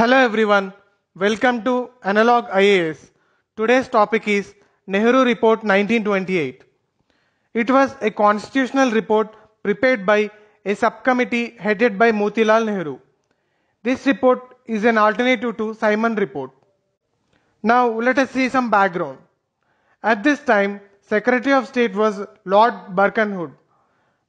Hello everyone, welcome to Analog IAS. Today's topic is Nehru Report 1928. It was a constitutional report prepared by a subcommittee headed by Motilal Nehru. This report is an alternative to Simon report. Now let us see some background. At this time, Secretary of State was Lord Birkenhood.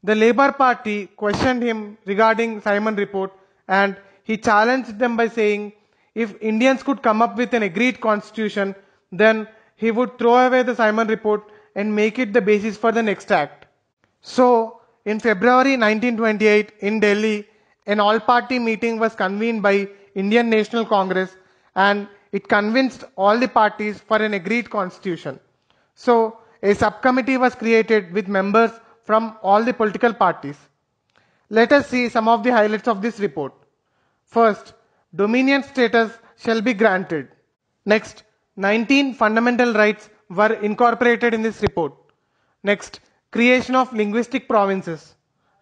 The Labour Party questioned him regarding Simon report and he challenged them by saying, if Indians could come up with an agreed constitution, then he would throw away the Simon Report and make it the basis for the next act. So, in February 1928 in Delhi, an all party meeting was convened by Indian National Congress and it convinced all the parties for an agreed constitution. So, a subcommittee was created with members from all the political parties. Let us see some of the highlights of this report. First, dominion status shall be granted. Next, 19 fundamental rights were incorporated in this report. Next, creation of linguistic provinces.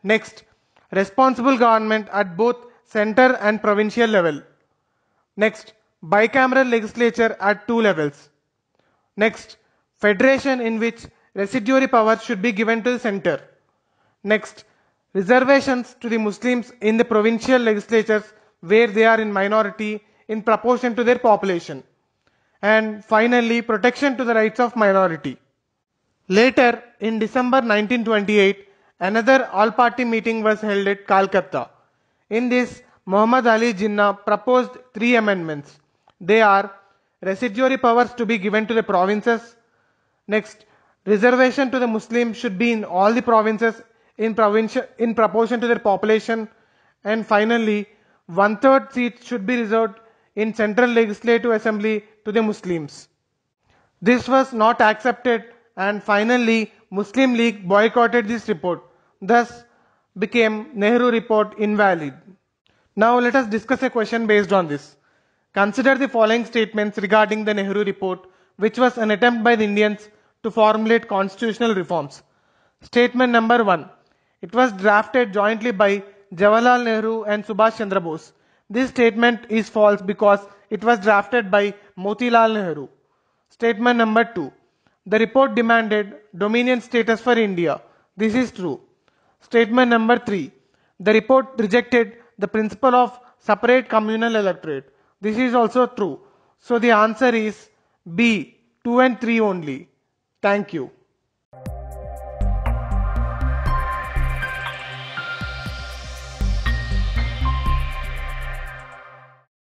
Next, responsible government at both center and provincial level. Next, bicameral legislature at two levels. Next, federation in which residuary power should be given to the center. Next, reservations to the Muslims in the provincial legislatures where they are in minority in proportion to their population. And finally, protection to the rights of minority. Later, in December 1928, another all-party meeting was held at Calcutta. In this, Muhammad Ali Jinnah proposed three amendments. They are residuary powers to be given to the provinces. Next, reservation to the Muslims should be in all the provinces in, in proportion to their population. And finally, one third seats should be reserved in Central Legislative Assembly to the Muslims. This was not accepted and finally Muslim League boycotted this report, thus became Nehru report invalid. Now let us discuss a question based on this. Consider the following statements regarding the Nehru report which was an attempt by the Indians to formulate constitutional reforms. Statement number 1. It was drafted jointly by Jawaharlal Nehru and Subhash Chandra Bose. This statement is false because it was drafted by Motilal Nehru. Statement number 2. The report demanded dominion status for India. This is true. Statement number 3. The report rejected the principle of separate communal electorate. This is also true. So the answer is B, 2 and 3 only. Thank you.